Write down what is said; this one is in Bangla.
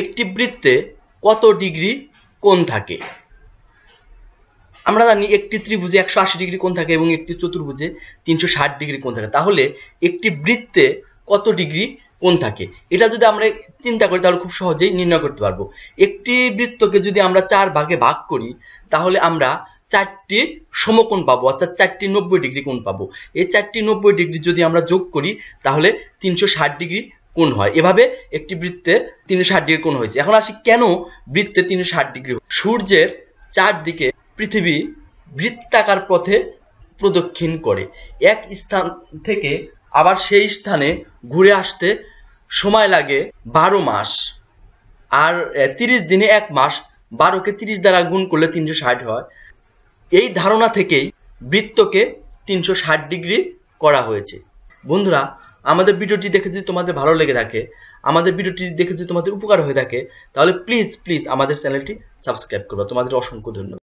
একটি বৃত্তে কত ডিগ্রি কোণ থাকে আমরা জানি একটি ত্রিভুজে একশো আশি ডিগ্রি কোণ থাকে এবং একটি চতুর্ভুজে তিনশো ষাট ডিগ্রি কোণ থাকে তাহলে একটি বৃত্তে কত ডিগ্রি কোণ থাকে এটা যদি আমরা চিন্তা করি তাহলে খুব সহজেই নির্ণয় করতে পারবো একটি বৃত্তকে যদি আমরা চার ভাগে ভাগ করি তাহলে আমরা চারটি সমকোণ পাবো অর্থাৎ চারটি নব্বই ডিগ্রি কোণ পাবো এই চারটি নব্বই ডিগ্রি যদি আমরা যোগ করি তাহলে তিনশো ষাট ডিগ্রি কোণ হয় এভাবে একটি বৃত্তে তিনশো ষাট ডিগ্রি কোণ হয়েছে এখন আসি কেন বৃত্তে তিনশো ষাট ডিগ্রি সূর্যের চারদিকে পৃথিবী বৃত্তাকার পথে প্রদক্ষিণ করে এক স্থান থেকে আবার সেই স্থানে ঘুরে আসতে সময় লাগে বারো মাস আর তিরিশ দিনে এক মাস বারোকে তিরিশ দ্বারা গুণ করলে তিনশো ষাট হয় এই ধারণা থেকেই বৃত্তকে তিনশো ষাট ডিগ্রি করা হয়েছে বন্ধুরা আমাদের ভিডিওটি দেখে যদি তোমাদের ভালো লেগে থাকে আমাদের ভিডিওটি দেখে যদি তোমাদের উপকার হয়ে থাকে তাহলে প্লিজ প্লিজ আমাদের চ্যানেলটি সাবস্ক্রাইব করবে তোমাদের অসংখ্য ধন্যবাদ